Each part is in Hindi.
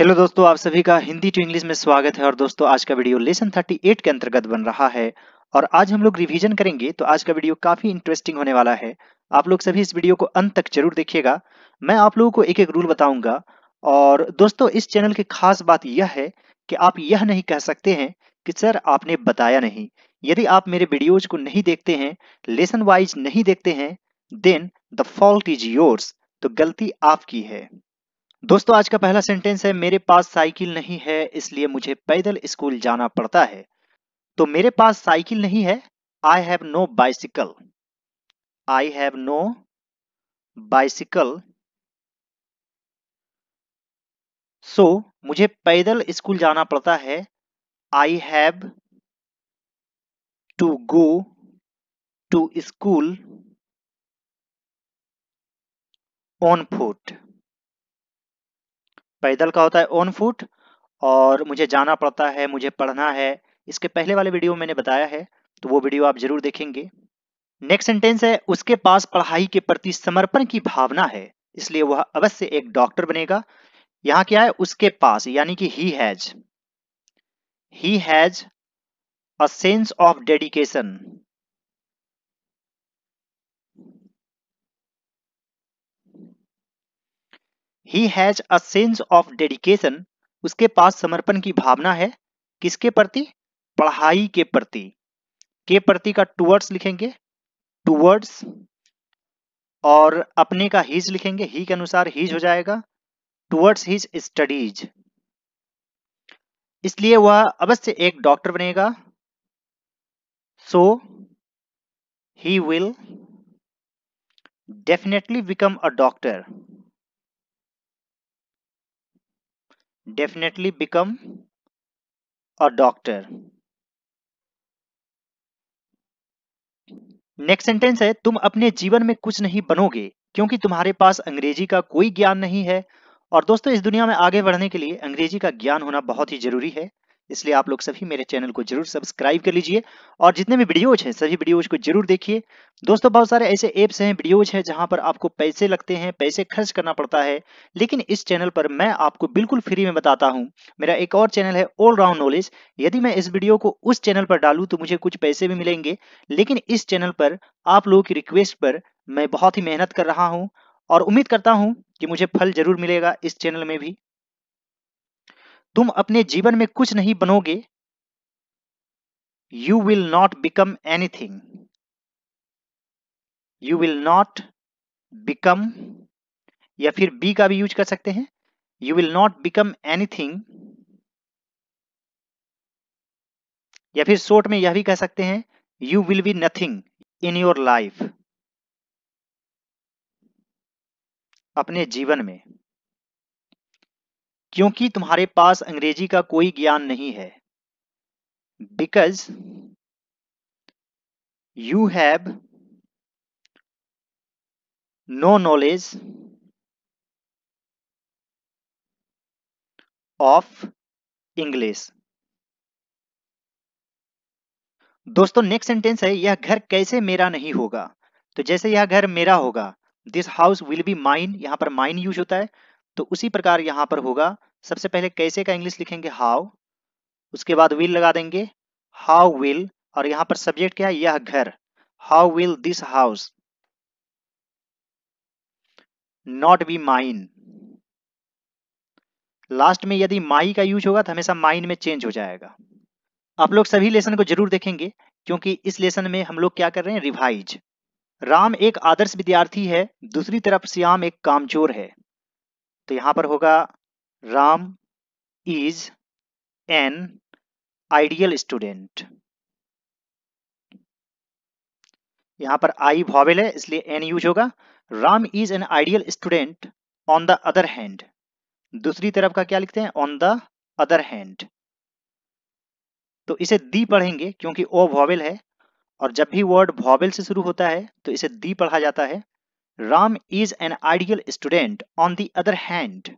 हेलो दोस्तों आप सभी का हिंदी टू इंग्लिश में स्वागत है और दोस्तों आज का वीडियो लेसन 38 के अंतर्गत बन रहा है और आज हम लोग रिवीजन करेंगे तो आज का वीडियो काफी इंटरेस्टिंग होने वाला है आप लोग सभी इस वीडियो को अंत तक जरूर देखिएगा मैं आप लोगों को एक एक रूल बताऊंगा और दोस्तों इस चैनल की खास बात यह है कि आप यह नहीं कह सकते हैं कि सर आपने बताया नहीं यदि आप मेरे वीडियोज को नहीं देखते हैं लेसन वाइज नहीं देखते हैं then the fault is yours तो गलती आपकी है दोस्तों आज का पहला सेंटेंस है मेरे पास साइकिल नहीं है इसलिए मुझे पैदल स्कूल जाना पड़ता है तो मेरे पास साइकिल नहीं है I have no bicycle I have no bicycle so मुझे पैदल स्कूल जाना पड़ता है I have to go to school on foot पैदल का होता है ऑन फुट और मुझे जाना पड़ता है मुझे पढ़ना है इसके पहले वाले वीडियो मैंने बताया है तो वो वीडियो आप जरूर देखेंगे नेक्स्ट सेंटेंस है उसके पास पढ़ाई के प्रति समर्पण की भावना है इसलिए वह अवश्य एक डॉक्टर बनेगा यहाँ क्या है उसके पास यानी कि he has he has a sense of dedication he has a sense of dedication उसके पास समर्पण की भावना है किसके प्रति पढ़ाई के प्रति के प्रति का टूवर्ड्स लिखेंगे टूवर्ड्स और अपने का हीज लिखेंगे ही के अनुसार हीज हो जाएगा टूवर्ड्स हिज स्टडीज इसलिए वह अवश्य एक डॉक्टर बनेगा so he will definitely become a doctor definitely become a doctor. Next sentence है तुम अपने जीवन में कुछ नहीं बनोगे क्योंकि तुम्हारे पास अंग्रेजी का कोई ज्ञान नहीं है और दोस्तों इस दुनिया में आगे बढ़ने के लिए अंग्रेजी का ज्ञान होना बहुत ही जरूरी है इसलिए आप लोग सभी मेरे चैनल को जरूर सब्सक्राइब कर लीजिए और जितने भी वीडियोज हैं सभी वीडियोज को जरूर देखिए दोस्तों बहुत सारे ऐसे ऐप्स हैं वीडियोज हैं जहां पर आपको पैसे लगते हैं पैसे खर्च करना पड़ता है लेकिन इस चैनल पर मैं आपको बिल्कुल फ्री में बताता हूं मेरा एक और चैनल है ऑल राउंड नॉलेज यदि मैं इस वीडियो को उस चैनल पर डालू तो मुझे कुछ पैसे भी मिलेंगे लेकिन इस चैनल पर आप लोगों की रिक्वेस्ट पर मैं बहुत ही मेहनत कर रहा हूँ और उम्मीद करता हूँ कि मुझे फल जरूर मिलेगा इस चैनल में भी तुम अपने जीवन में कुछ नहीं बनोगे you will not become anything you will not become या फिर बी का भी यूज कर सकते हैं you will not become anything या फिर शोर्ट में यह भी कह सकते हैं you will be nothing in your life अपने जीवन में क्योंकि तुम्हारे पास अंग्रेजी का कोई ज्ञान नहीं है because you have no knowledge of English दोस्तों नेक्स्ट सेंटेंस है यह घर कैसे मेरा नहीं होगा तो जैसे यह घर मेरा होगा this house will be mine यहां पर माइन यूज होता है तो उसी प्रकार यहां पर होगा सबसे पहले कैसे का इंग्लिश लिखेंगे हाउ उसके बाद विल लगा देंगे हाउ विल और यहां पर सब्जेक्ट क्या है यह घर how will this house not be mine last में यदि माई का यूज होगा तो हमेशा माइन में चेंज हो जाएगा आप लोग सभी लेसन को जरूर देखेंगे क्योंकि इस लेसन में हम लोग क्या कर रहे हैं रिवाइज राम एक आदर्श विद्यार्थी है दूसरी तरफ श्याम एक कामचोर है तो यहां पर होगा Ram is an ideal student यहां पर आई भॉवेल है इसलिए एन यूज होगा Ram is an ideal student on the other hand दूसरी तरफ का क्या लिखते हैं ऑन द अदर हैंड तो इसे दी पढ़ेंगे क्योंकि ओ भॉवेल है और जब भी वर्ड भॉवेल से शुरू होता है तो इसे दी पढ़ा जाता है Ram is an ideal student. On the other hand,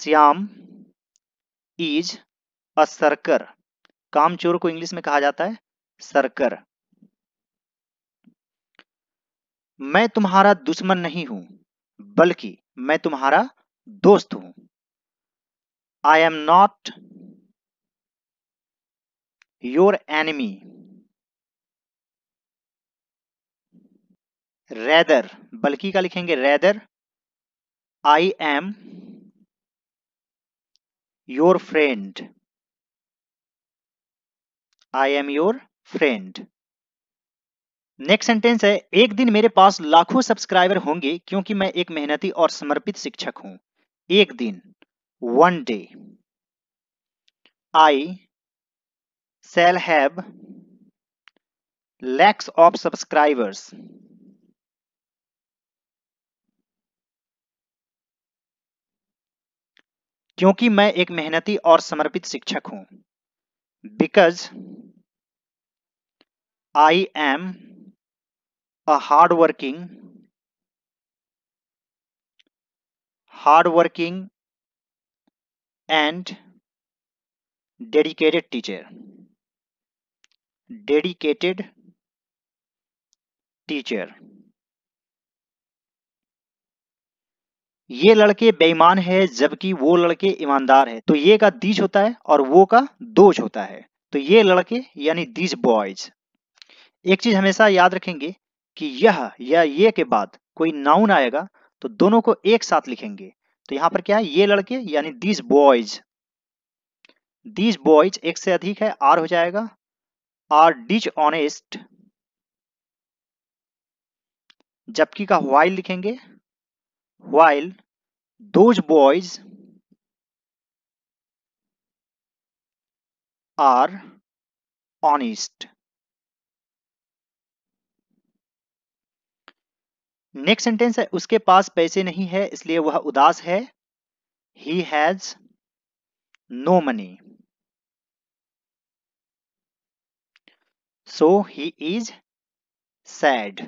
Shyam is a shirker कामचोर को इंग्लिश में कहा जाता है सरकर मैं तुम्हारा दुश्मन नहीं हूं बल्कि मैं तुम्हारा दोस्त हूं I am not your enemy rather बल्कि का लिखेंगे rather I am your friend I am your friend next sentence है एक दिन मेरे पास लाखों सब्सक्राइबर होंगे क्योंकि मैं एक मेहनती और समर्पित शिक्षक हूं एक दिन one day I shall have lakhs of subscribers क्योंकि मैं एक मेहनती और समर्पित शिक्षक हूं because I am a hard working hard working and dedicated teacher dedicated teacher ये लड़के बेईमान है जबकि वो लड़के ईमानदार है तो ये का दीज होता है और वो का दोज होता है तो ये लड़के यानी दीज बॉयज एक चीज हमेशा याद रखेंगे कि यह या ये के बाद कोई नाउन आएगा तो दोनों को एक साथ लिखेंगे तो यहां पर क्या है ये लड़के यानी दीज बॉयज दीज बॉयज एक से अधिक है आर हो जाएगा आर डिज ऑनेस्ट जबकि का वाइल लिखेंगे while those boys are honest. Next sentence है उसके पास पैसे नहीं है इसलिए वह उदास है he has no money so he is sad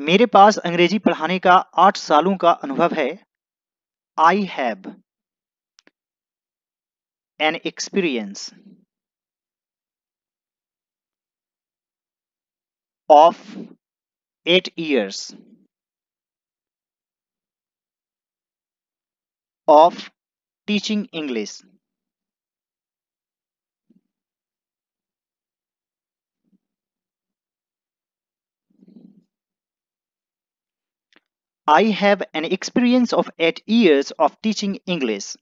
मेरे पास अंग्रेजी पढ़ाने का आठ सालों का अनुभव है I have an experience of eight years of teaching English I have an experience of eight years of teaching English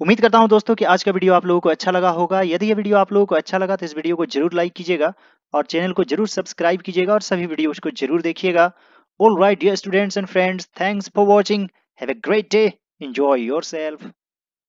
उम्मीद करता हूं दोस्तों कि आज का वीडियो आप लोगों को अच्छा लगा होगा यदि यह वीडियो आप लोगों को अच्छा लगा तो इस वीडियो को जरूर लाइक कीजिएगा और चैनल को जरूर सब्सक्राइब कीजिएगा और सभी वीडियो को जरूर देखिएगा all right dear students and friends thanks for watching have a great day enjoy yourself